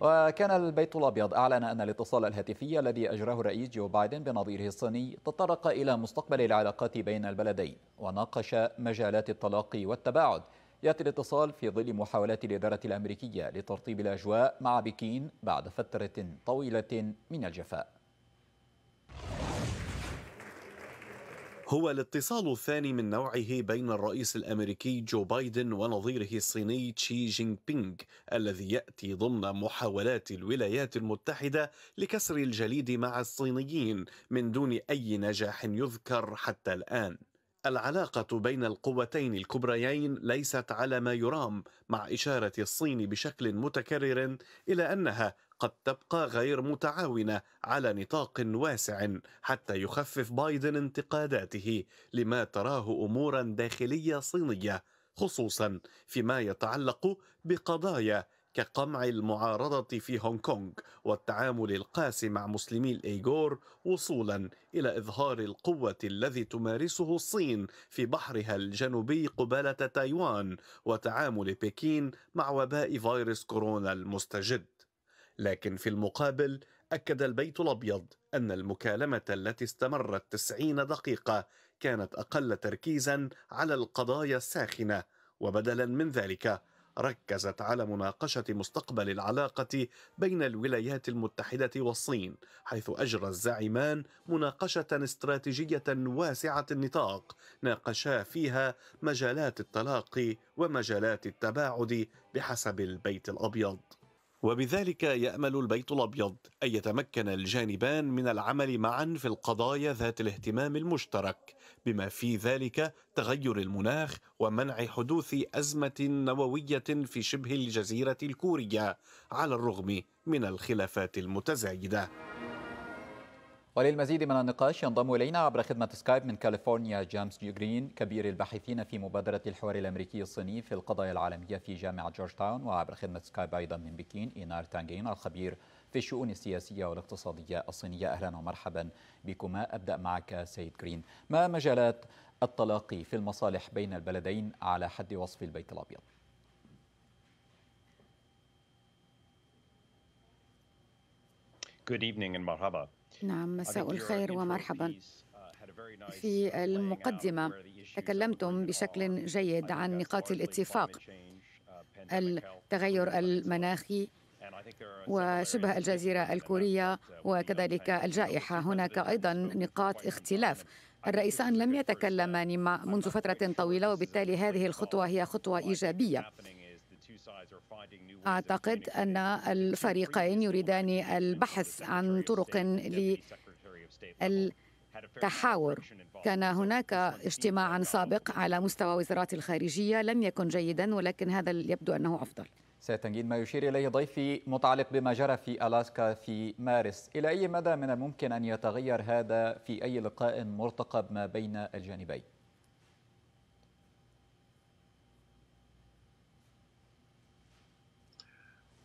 وكان البيت الأبيض أعلن أن الاتصال الهاتفي الذي أجراه الرئيس جو بايدن بنظيره الصيني تطرق إلى مستقبل العلاقات بين البلدين وناقش مجالات الطلاق والتباعد يأتي الاتصال في ظل محاولات الإدارة الأمريكية لترطيب الأجواء مع بكين بعد فترة طويلة من الجفاء هو الاتصال الثاني من نوعه بين الرئيس الامريكي جو بايدن ونظيره الصيني تشي جينغ بينغ الذي ياتي ضمن محاولات الولايات المتحده لكسر الجليد مع الصينيين من دون اي نجاح يذكر حتى الان. العلاقة بين القوتين الكبريين ليست على ما يرام مع إشارة الصين بشكل متكرر إلى أنها قد تبقى غير متعاونة على نطاق واسع حتى يخفف بايدن انتقاداته لما تراه أمورا داخلية صينية خصوصا فيما يتعلق بقضايا كقمع المعارضة في هونغ كونغ والتعامل القاسي مع مسلمي الإيغور وصولا إلى إظهار القوة الذي تمارسه الصين في بحرها الجنوبي قبالة تايوان وتعامل بكين مع وباء فيروس كورونا المستجد لكن في المقابل أكد البيت الأبيض أن المكالمة التي استمرت 90 دقيقة كانت أقل تركيزا على القضايا الساخنة وبدلا من ذلك ركزت على مناقشة مستقبل العلاقة بين الولايات المتحدة والصين، حيث أجرى الزعيمان مناقشة استراتيجية واسعة النطاق، ناقشا فيها مجالات التلاقي ومجالات التباعد بحسب البيت الأبيض. وبذلك يأمل البيت الأبيض أن يتمكن الجانبان من العمل معا في القضايا ذات الاهتمام المشترك بما في ذلك تغير المناخ ومنع حدوث أزمة نووية في شبه الجزيرة الكورية على الرغم من الخلافات المتزايده وللمزيد من النقاش ينضم إلينا عبر خدمة سكايب من كاليفورنيا جيمس جرين كبير الباحثين في مبادرة الحوار الأمريكي الصيني في القضايا العالمية في جامعة جورج تاون وعبر خدمة سكايب أيضا من بكين إينار تانجين الخبير في الشؤون السياسية والاقتصادية الصينية أهلا ومرحبا بكما أبدأ معك سيد جرين ما مجالات التلاقي في المصالح بين البلدين على حد وصف البيت الأبيض Good evening and مرحبا نعم مساء الخير ومرحبا uh, في uh, المقدمة تكلمتم uh, بشكل جيد عن نقاط الاتفاق التغير المناخي وشبه الجزيرة الكورية وكذلك الجائحة هناك أيضا نقاط اختلاف الرئيسان لم يتكلمان منذ فترة طويلة وبالتالي هذه الخطوة هي خطوة إيجابية اعتقد ان الفريقين يريدان البحث عن طرق للتحاور كان هناك اجتماعا سابق على مستوى وزارات الخارجيه لم يكن جيدا ولكن هذا يبدو انه افضل سيتنجيد ما يشير اليه ضيفي متعلق بما جرى في الاسكا في مارس الى اي مدى من الممكن ان يتغير هذا في اي لقاء مرتقب ما بين الجانبين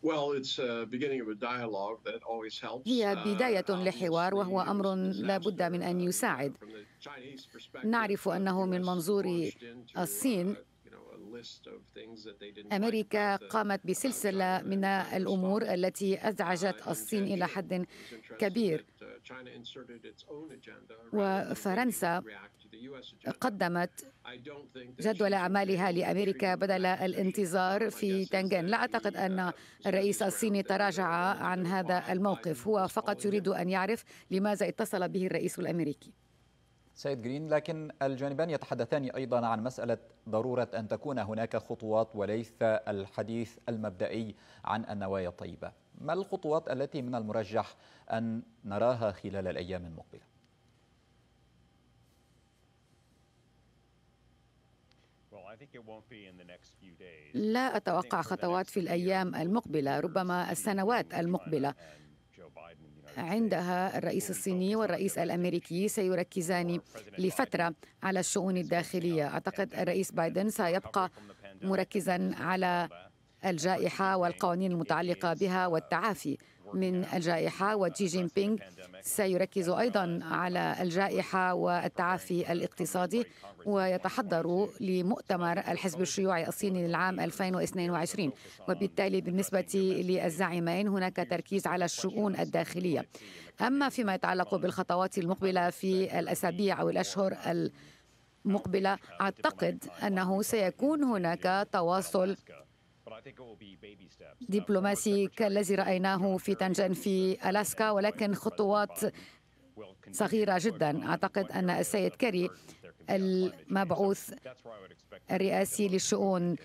Uh, هي uh, بداية لحوار وهو أمر لا بد من أن يساعد نعرف أنه من منظور الصين uh, أمريكا قامت بسلسلة من الأمور التي uh, أزعجت الصين إلى حد كبير uh, وفرنسا قدمت جدول أعمالها لأمريكا بدل الانتظار في تنغان لا أعتقد أن uh, الرئيس الصيني تراجع عن هذا الموقف هو فقط يريد أن يعرف لماذا اتصل به الرئيس الأمريكي سيد جرين لكن الجانبان يتحدثان أيضا عن مسألة ضرورة أن تكون هناك خطوات وليس الحديث المبدئي عن النوايا الطيبة ما الخطوات التي من المرجح أن نراها خلال الأيام المقبلة؟ لا أتوقع خطوات في الأيام المقبلة ربما السنوات المقبلة عندها الرئيس الصيني والرئيس الامريكي سيركزان لفتره على الشؤون الداخليه اعتقد الرئيس بايدن سيبقى مركزا على الجائحه والقوانين المتعلقه بها والتعافي من الجائحة وجي جين بينغ سيركز أيضا على الجائحة والتعافي الاقتصادي ويتحضر لمؤتمر الحزب الشيوعي الصيني للعام 2022 وبالتالي بالنسبة للزعيمين هناك تركيز على الشؤون الداخلية أما فيما يتعلق بالخطوات المقبلة في الأسابيع أو الأشهر المقبلة أعتقد أنه سيكون هناك تواصل Uh, دبلوماسي كالذي رأيناه في تنجان في ألاسكا ولكن خطوات uh, صغيرة جدا أعتقد أن السيد كاري المبعوث الرئاسي للشؤون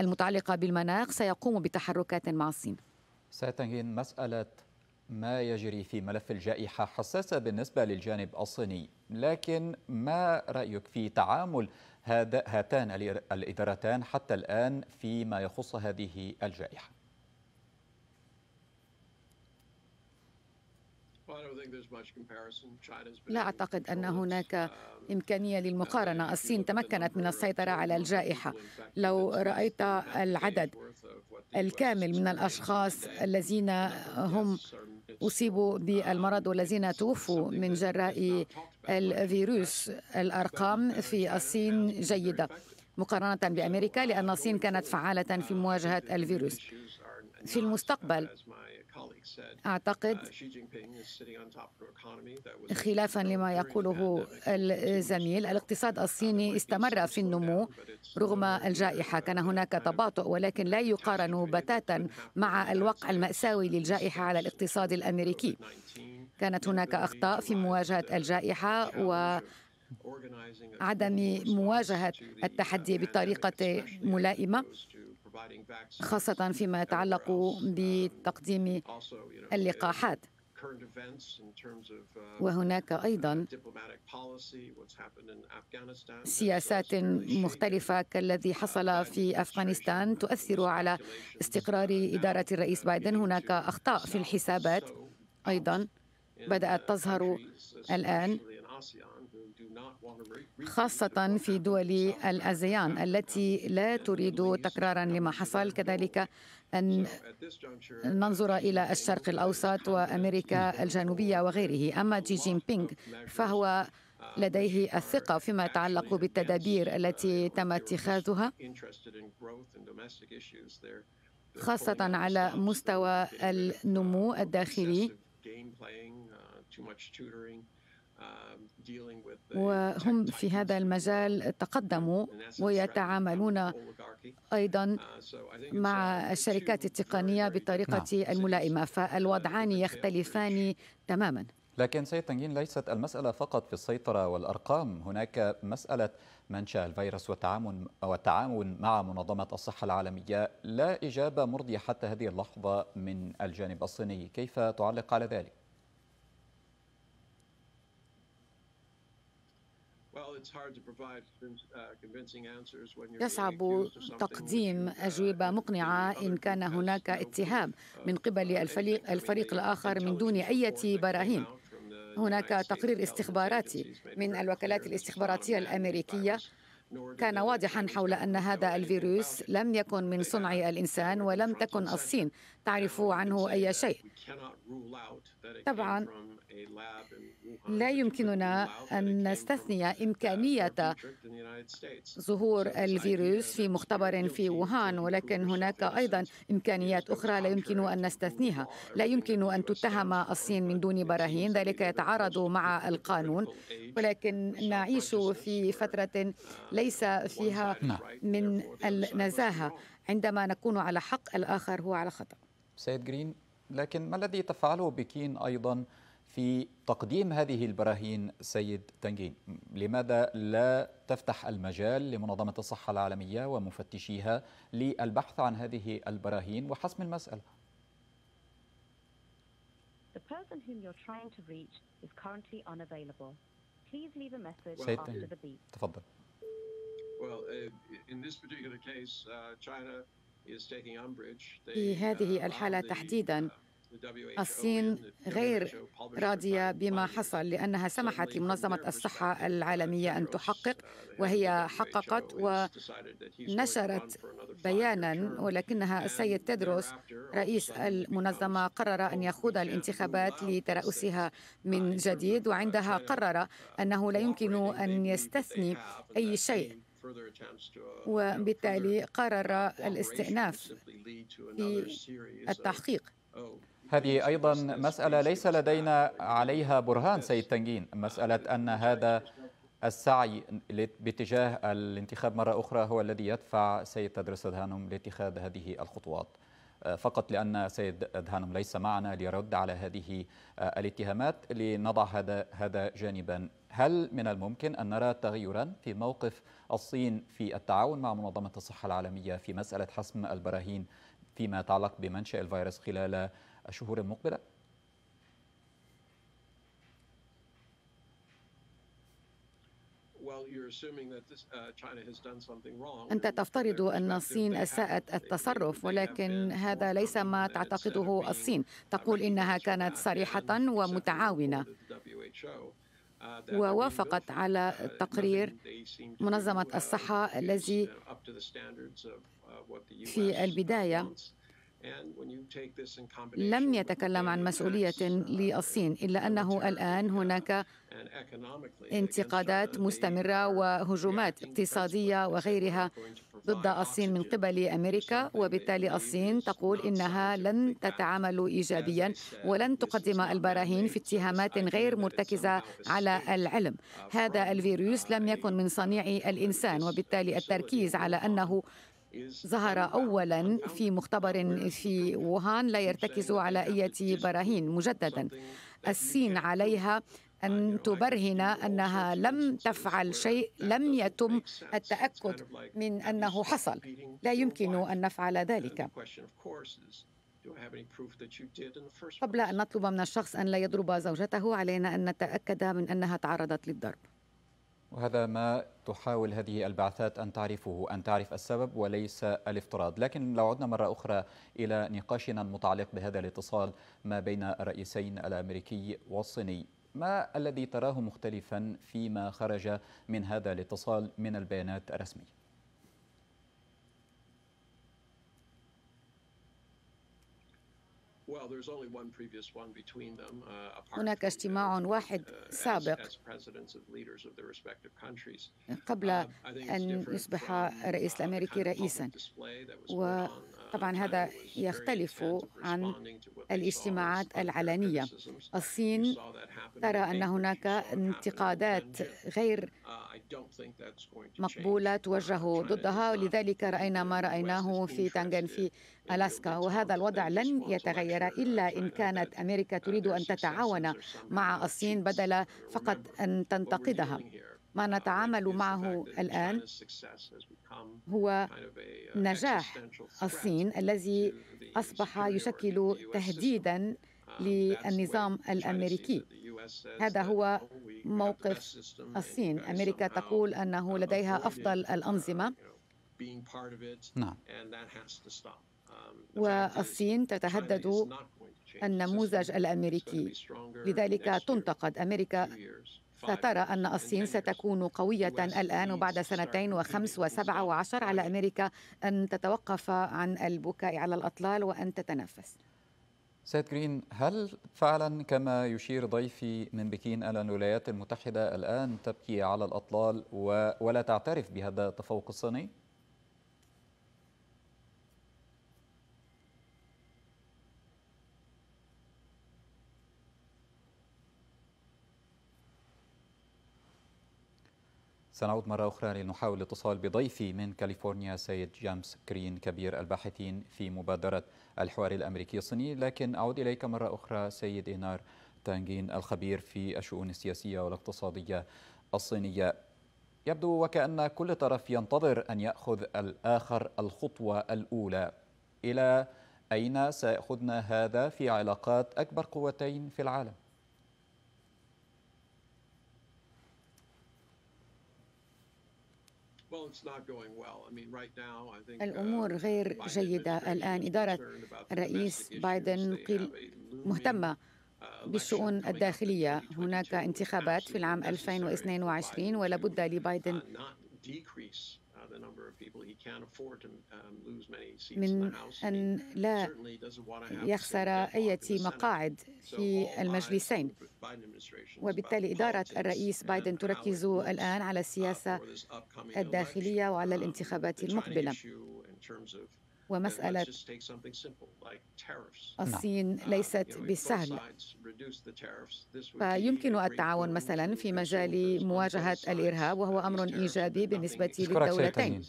المتعلقة بالمناخ سيقوم بتحركات مع الصين ستهين مسألة ما يجري في ملف الجائحة حساسة بالنسبة للجانب الصيني لكن ما رأيك في تعامل هاتان الإدارتان حتى الآن فيما يخص هذه الجائحة لا أعتقد أن هناك um, إمكانية للمقارنة الصين تمكنت من السيطرة على الجائحة لو رأيت العدد الكامل من الأشخاص الذين هم أصيبوا بالمرض والذين توفوا من جراء الفيروس الأرقام في الصين جيدة مقارنة بأمريكا لأن الصين كانت فعالة في مواجهة الفيروس في المستقبل أعتقد uh, خلافا لما يقوله الزميل الاقتصاد uh, الصيني استمر في النمو رغم الجائحة كان هناك uh, تباطؤ ولكن لا يقارن بتاتا مع الوقع المأساوي للجائحة على الاقتصاد الأمريكي كانت هناك أخطاء في مواجهة الجائحة و عدم مواجهة التحدي بطريقة ملائمة خاصة فيما يتعلق بتقديم اللقاحات وهناك ايضا سياسات مختلفه كالذي حصل في افغانستان تؤثر على استقرار اداره الرئيس بايدن هناك اخطاء في الحسابات ايضا بدات تظهر الان خاصة في دول الأزيان التي لا تريد تكرارا لما حصل كذلك أن ننظر إلى الشرق الأوسط وأمريكا الجنوبية وغيره أما جي جين بينغ فهو لديه الثقة فيما يتعلق بالتدابير التي تم اتخاذها خاصة على مستوى النمو الداخلي Um, وهم في هذا المجال تقدموا ويتعاملون ايضا uh, مع uh, الشركات التقنيه بطريقه نعم. الملائمه uh, فالوضعان يختلفان تماما لكن سيد تنجين ليست المسألة فقط في السيطرة والأرقام هناك مسألة منشأ الفيروس والتعامل والتعامل مع منظمة الصحة العالمية لا إجابة مرضية حتى هذه اللحظة من الجانب الصيني كيف تعلق على ذلك؟ Uh, يصعب تقديم uh, أجوبة مقنعة إن كان هناك اتهام من قبل uh, الفريق, الفريق الآخر من دون أي براهين هناك تقرير استخباراتي من الوكالات الاستخباراتية الأمريكية كان واضحا حول ان هذا الفيروس لم يكن من صنع الانسان ولم تكن الصين تعرف عنه اي شيء طبعا لا يمكننا أن نستثني إمكانية ظهور الفيروس في مختبر في ووهان ولكن هناك أيضا إمكانيات أخرى لا يمكن أن نستثنيها لا يمكن أن تتهم الصين من دون براهين ذلك يتعارض مع القانون ولكن نعيش في فترة ليس فيها نعم. من النزاهة عندما نكون على حق الآخر هو على خطأ سيد جرين لكن ما الذي تفعله بكين أيضا في تقديم هذه البراهين سيد تنجين لماذا لا تفتح المجال لمنظمة الصحة العالمية ومفتشيها للبحث عن هذه البراهين وحسم المسألة سيد تنجين تفضل في هذه uh, الحالة تحديداً الصين غير راضية بما حصل لأنها سمحت لمنظمة الصحة العالمية أن تحقق وهي حققت ونشرت بيانا ولكنها السيد تدروس رئيس المنظمة قرر أن يخوض الانتخابات لترأسها من جديد وعندها قرر أنه لا يمكن أن يستثني أي شيء وبالتالي قرر الاستئناف في التحقيق هذه أيضا مسألة ليس لدينا عليها برهان سيد تنجين مسألة أن هذا السعي باتجاه الانتخاب مرة أخرى هو الذي يدفع سيد تدرس أدهانم لاتخاذ هذه الخطوات آه، فقط لأن سيد أدهانم ليس معنا ليرد على هذه آه، الاتهامات لنضع هذا هذا جانبا هل من الممكن أن نرى تغيرا في موقف الصين في التعاون مع منظمة الصحة العالمية في مسألة حسم البراهين فيما يتعلق بمنشأ الفيروس خلال الشهور المقبله uh, أنت تفترض أن الصين أساءت التصرف ولكن هذا ليس ما تعتقده الصين تقول إنها كانت صريحة ومتعاونة uh, ووافقت uh, على تقرير منظمة الصحة الذي في البداية لم يتكلم عن مسؤولية uh, للصين إلا أنه الآن هناك انتقادات مستمرة وهجومات اقتصادية وغيرها ضد الصين من قبل أمريكا وبالتالي الصين تقول إنها لن تتعامل إيجابيا ولن تقدم البراهين في اتهامات غير مرتكزة على العلم uh, هذا الفيروس لم يكن من صنيع الإنسان وبالتالي التركيز على أنه ظهر أولا في مختبر في ووهان لا يرتكز على أي براهين مجددا الصين عليها أن تبرهن أنها لم تفعل شيء لم يتم التأكد من أنه حصل لا يمكن أن نفعل ذلك قبل أن نطلب من الشخص أن لا يضرب زوجته علينا أن نتأكد من أنها تعرضت للضرب وهذا ما تحاول هذه البعثات أن تعرفه أن تعرف السبب وليس الافتراض لكن لو عدنا مرة أخرى إلى نقاشنا المتعلق بهذا الاتصال ما بين الرئيسين الأمريكي والصيني ما الذي تراه مختلفا فيما خرج من هذا الاتصال من البيانات الرسميه Uh, هناك اجتماع uh, واحد سابق قبل um, أن يصبح uh, الرئيس الأمريكي رئيسا و طبعا هذا يختلف عن الاجتماعات العلنيه الصين ترى ان هناك انتقادات غير مقبوله توجه ضدها لذلك راينا ما رايناه في تانغان في ألاسكا وهذا الوضع لن يتغير إلا إن كانت أمريكا تريد أن تتعاون مع الصين بدل فقط أن تنتقدها ما نتعامل معه الآن هو uh, نجاح الصين الذي أصبح يشكل تهديدا um, للنظام الامريكي هذا هو موقف الصين امريكا تقول انه لديها افضل uh, الانظمه نعم um, والصين تتهدد النموذج الامريكي لذلك تنتقد امريكا سترى أن الصين ستكون قوية الآن وبعد سنتين وخمس وسبعة وعشر على أمريكا أن تتوقف عن البكاء على الأطلال وأن تتنفس سيد جرين هل فعلا كما يشير ضيفي من بكين أن الولايات المتحدة الآن تبكي على الأطلال ولا تعترف بهذا التفوق الصيني؟ سنعود مرة أخرى لنحاول الاتصال بضيفي من كاليفورنيا سيد جيمس كرين كبير الباحثين في مبادرة الحوار الأمريكي الصيني لكن أعود إليك مرة أخرى سيد إينار تانجين الخبير في الشؤون السياسية والاقتصادية الصينية يبدو وكأن كل طرف ينتظر أن يأخذ الآخر الخطوة الأولى إلى أين سيأخذنا هذا في علاقات أكبر قوتين في العالم؟ Uh, الأمور غير جيدة الآن إدارة الرئيس بايدن مهتمة uh, بالشؤون الداخلية هناك انتخابات في العام 2022 ولابد لبايدن Um, من أن لا يخسر أي مقاعد في المجلسين وبالتالي إدارة الرئيس بايدن تركز uh, الآن على السياسة الداخلية وعلى um, الانتخابات المقبلة ومسألة الصين uh, ليست بسهلة فيمكن التعاون مثلا في مجال مواجهة الإرهاب وهو أمر إيجابي بالنسبة للدولتين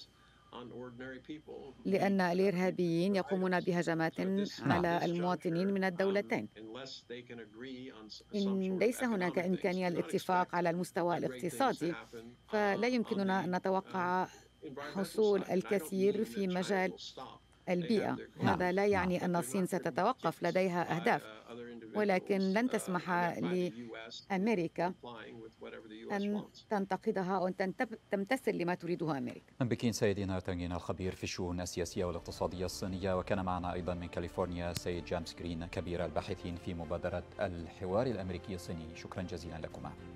لأن الإرهابيين يقومون بهجمات نعم. على المواطنين من الدولتين um, إن ليس هناك إمكانية للاتفاق على المستوى الاقتصادي فلا uh, يمكننا أن نتوقع um, حصول الكثير في مجال البيئة هذا نعم. لا نعم. يعني أن الصين ستتوقف لديها أهداف ولكن لن تسمح لأمريكا أن تنتقدها أو أن تمتثل لما تريده أمريكا من بكين سيدنا تانجين الخبير في الشؤون السياسية والاقتصادية الصينية وكان معنا أيضا من كاليفورنيا سيد جيمس جرين كبير الباحثين في مبادرة الحوار الأمريكي الصيني شكرا جزيلا لكما